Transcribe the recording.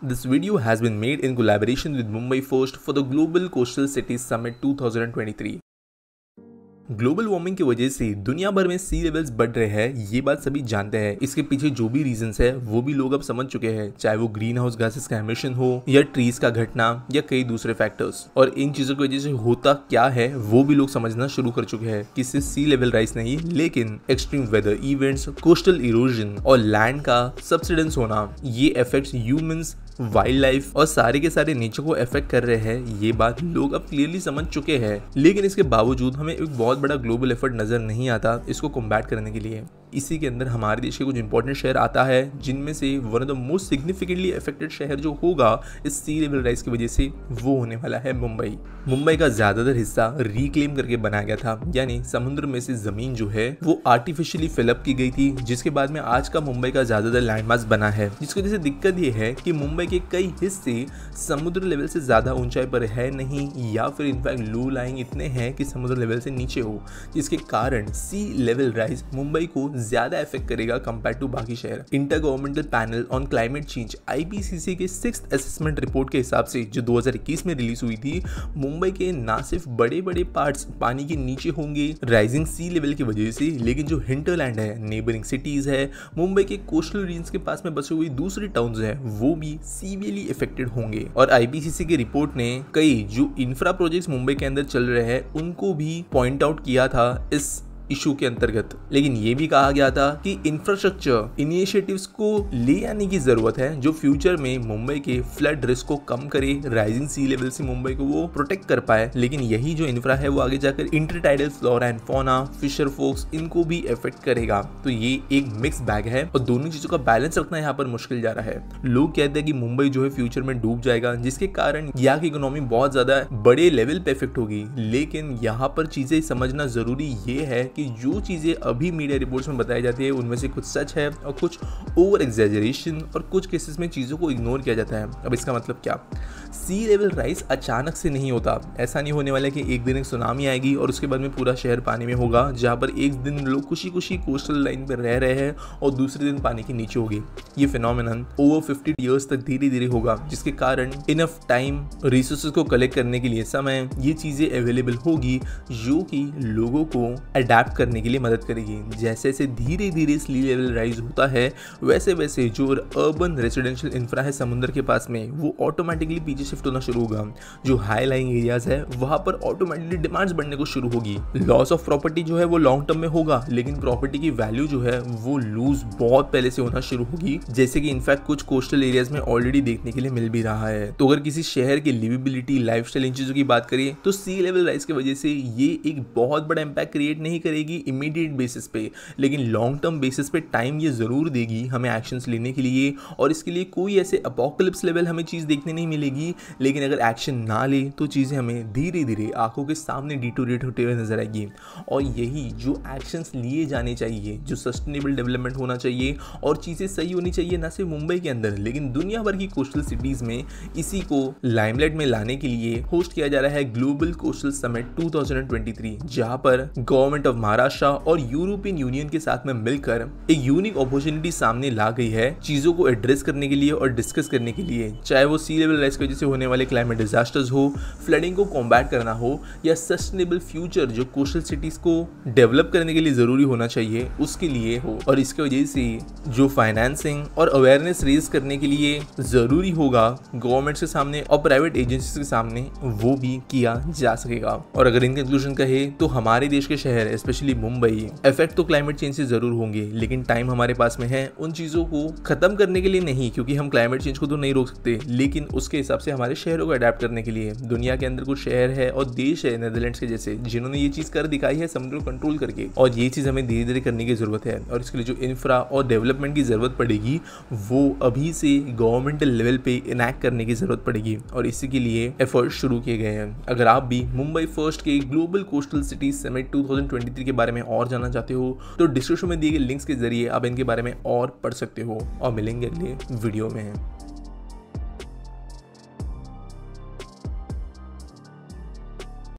This video has been made in collaboration with Mumbai First for the Global Coastal Cities Summit 2023. Global warming की वजह से दुनिया भर में सी लेवल्स बढ़ रहे हैं ये बात सभी जानते हैं इसके पीछे जो भी रीजंस है वो भी लोग अब समझ चुके हैं चाहे वो ग्रीन हाउस गैसेस का एमिशन हो या ट्रीज का घटना या कई दूसरे फैक्टर्स और इन चीजों की वजह से होता क्या है वो भी लोग समझना शुरू कर चुके हैं कि सिर्फ सी लेवल राइस नहीं लेकिन extreme weather events coastal erosion और लैंड का सब्सिडेंस होना ये इफेक्ट ह्यूमंस वाइल्ड लाइफ और सारे के सारे नेचर को अफेक्ट कर रहे हैं ये बात लोग अब क्लियरली समझ चुके हैं लेकिन इसके बावजूद हमें एक बहुत बड़ा ग्लोबल एफर्ट नजर नहीं आता इसको कॉम्बैट करने के लिए इसी के अंदर हमारे देश के कुछ इंपॉर्टेंट शहर आता है जिनमें से one of the most significantly affected शहर जो होगा इस सी लेवल राइज की वजह से वो होने वाला है मुंबई मुंबई का ज़्यादातर हिस्सा रिक्लेम करके बनाया गया था यानी समुद्र में से ज़मीन जो है वो आर्टिफिशियली फिलअप की गई थी जिसके बाद में आज का मुंबई का ज़्यादातर लैंडमार्क बना है जिसकी वजह से दिक्कत ये है कि मुंबई के कई हिस्से समुद्र लेवल से ज़्यादा ऊंचाई पर है नहीं या फिर इनफैक्ट लो लाइंग इतने हैं कि समुद्र लेवल से नीचे हो जिसके कारण सी लेवल राइज मुंबई को ज्यादा इफेक्ट करेगा कंपेयर टू बाकी शहर inter governmental panel on climate change IPCC के सिक्स असेसमेंट रिपोर्ट के हिसाब से जो 2021 में रिलीज हुई थी मुंबई के ना सिर्फ बड़े बड़े पार्ट्स पानी के नीचे होंगे राइजिंग सी लेवल की वजह से लेकिन जो हिंटरलैंड है नेबरिंग सिटीज है मुंबई के कोस्टल रीजन के पास में बसे हुई दूसरे टाउन है वो भी सीवियरली इफेक्टेड होंगे और आईपीसीसी की रिपोर्ट ने कई जो इंफ्रा प्रोजेक्ट मुंबई के अंदर चल रहे हैं उनको भी पॉइंट आउट किया था इस इशू के अंतर्गत लेकिन ये भी कहा गया था कि इंफ्रास्ट्रक्चर इनिशिएटिव्स को ले आने की जरूरत है जो फ्यूचर में मुंबई के फ्लड रिस्क को कम करे राइजिंग सी लेवल से मुंबई को वो प्रोटेक्ट कर पाए लेकिन यही जो इंफ्रा है वो आगे जाकर intertidal flora and fauna fisher folks इनको भी इफेक्ट करेगा तो ये एक मिक्स बैग है और दोनों चीजों का बैलेंस रखना यहाँ पर मुश्किल जा रहा है लोग कहते हैं कि मुंबई जो है फ्यूचर में डूब जाएगा जिसके कारण यहाँ की इकोनॉमी बहुत ज्यादा बड़े लेवल पे इफेक्ट होगी लेकिन यहाँ पर चीजें समझना जरूरी ये है कि जो चीज़ें अभी मीडिया रिपोर्ट्स में बताई जाती है उनमें से कुछ सच है और कुछ ओवर एग्जेजरेशन और कुछ केसेस में चीज़ों को इग्नोर किया जाता है अब इसका मतलब क्या सी लेवल राइस अचानक से नहीं होता ऐसा नहीं होने वाला कि एक दिन एक सुनामी आएगी और उसके बाद में पूरा शहर पानी में होगा जहाँ पर एक दिन लोग खुशी खुशी कोस्टल लाइन पर रह रहे हैं और दूसरे दिन पानी के नीचे होगी ये फिनोमिन ओवर फिफ्टी ईयर्स तक धीरे धीरे होगा जिसके कारण इनफ टाइम रिसोर्स को कलेक्ट करने के लिए समय ये चीज़ें अवेलेबल होगी जो कि लोगों को अडेप्ट ट्रैप करने के लिए मदद करेगी जैसे जैसे धीरे धीरे सी लेवल राइज होता है वैसे वैसे जो अर्बन रेजिडेंशियल इंफ्रा है समुद्र के पास में वो ऑटोमेटिकली पीछे शिफ्ट होना शुरू होगा जो हाई लाइंग एरियाज है वहाँ पर ऑटोमेटिकली डिमांड्स बढ़ने को शुरू होगी लॉस ऑफ प्रॉपर्टी जो है वो लॉन्ग टर्म में होगा लेकिन प्रॉपर्टी की वैल्यू जो है वो लूज बहुत पहले से होना शुरू होगी जैसे कि इनफैक्ट कुछ कोस्टल एरियाज में ऑलरेडी देखने के लिए मिल भी रहा है तो अगर किसी शहर के लिविबिलिटी लाइफ इन चीजों की बात करें तो सी लेवल राइज की वजह से ये एक बहुत बड़ा इंपैक्ट क्रिएट नहीं करेगी करेगी इमीडिएट बेसिस पे लेकिन लॉन्ग टर्म बेसिस पे टाइम ये ज़रूर देगी हमें एक्शंस लेने के लिए और इसके लिए कोई ऐसे अपोकलिप्स लेवल हमें चीज़ देखने नहीं मिलेगी लेकिन अगर एक्शन ना ले तो चीज़ें हमें धीरे धीरे आंखों के सामने डिटोरेट होते हुए नज़र आएगी और यही जो एक्शंस लिए जाने चाहिए जो सस्टेनेबल डेवलपमेंट होना चाहिए और चीज़ें सही होनी चाहिए ना सिर्फ मुंबई के अंदर लेकिन दुनिया भर की कोस्टल सिटीज़ में इसी को लाइमलाइट में लाने के लिए होस्ट किया जा रहा है ग्लोबल कोस्टल समिट 2023 जहां पर गवर्नमेंट ऑफ महाराष्ट्र और यूरोपियन यूनियन के साथ में मिलकर एक यूनिक अपॉर्चुनिटी सामने ला गई है चीजों को एड्रेस करने के लिए और डिस्कस करने के लिए चाहे वो सी लेवल राइस की वजह से होने वाले क्लाइमेट डिजास्टर्स हो फ्लडिंग को कॉम्बैट करना हो या सस्टेनेबल फ्यूचर जो कोस्टल सिटीज को डेवलप करने के लिए जरूरी होना चाहिए उसके लिए हो और इसके वजह से जो फाइनेंसिंग और अवेयरनेस रेज करने के लिए जरूरी होगा गवर्नमेंट के सामने और प्राइवेट एजेंसी के सामने वो भी किया जा सकेगा और अगर इन कहे तो हमारे देश के शहर स्पेशली मुंबई इफेक्ट तो क्लाइमेट चेंज से जरूर होंगे लेकिन टाइम हमारे पास में है उन चीज़ों को खत्म करने के लिए नहीं क्योंकि हम क्लाइमेट चेंज को तो नहीं रोक सकते लेकिन उसके हिसाब से हमारे शहरों को अडेप्ट करने के लिए दुनिया के अंदर कुछ शहर है और देश है नेदरलैंड के जैसे जिन्होंने ये चीज़ कर दिखाई है समुद्र कंट्रोल करके और ये चीज़ हमें धीरे धीरे करने की ज़रूरत है और इसके लिए जो इंफ्रा और डेवलपमेंट की ज़रूरत पड़ेगी वो अभी से गवर्नमेंट लेवल पे इनैक्ट करने की ज़रूरत पड़ेगी और इसी के लिए एफर्ट शुरू किए गए हैं अगर आप भी मुंबई फर्स्ट के global coastal city summit country के बारे में और जानना चाहते हो तो डिस्क्रिप्शन में दिए गए लिंक्स के जरिए आप इनके बारे में और पढ़ सकते हो और मिलेंगे अगले वीडियो में